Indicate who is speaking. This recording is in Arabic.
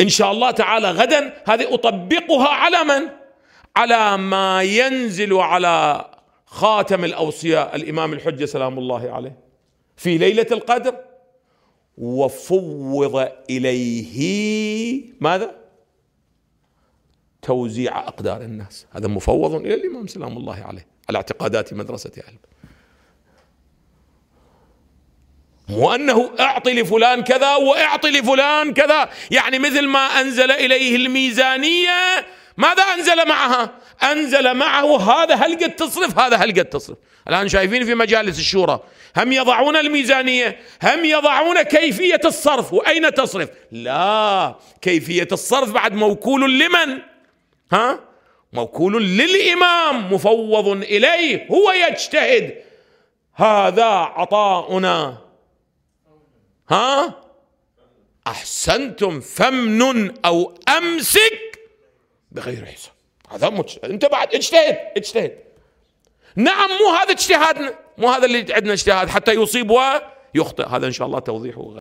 Speaker 1: إن شاء الله تعالى غدا هذه أطبقها على من؟ على ما ينزل على خاتم الأوصياء الإمام الحجة سلام الله عليه في ليلة القدر وفوض إليه ماذا؟ توزيع أقدار الناس هذا مفوض إلى الإمام سلام الله عليه على اعتقادات مدرسة أهل مو أنه أعطي لفلان كذا وأعطي لفلان كذا يعني مثل ما أنزل إليه الميزانية ماذا أنزل معها أنزل معه هذا هل قد تصرف هذا هل قد تصرف الآن شايفين في مجالس الشورى هم يضعون الميزانية هم يضعون كيفية الصرف وأين تصرف لا كيفية الصرف بعد موكول لمن ها موكول للإمام مفوض إليه هو يجتهد هذا عطاؤنا ها أحسنتم فمن أو أمسك بغير حساب هذا مش أنت بعد اجتهد اجتهد نعم مو هذا اجتهادنا مو هذا اللي عندنا اجتهاد حتى يصيب ويخطئ هذا إن شاء الله توضيحه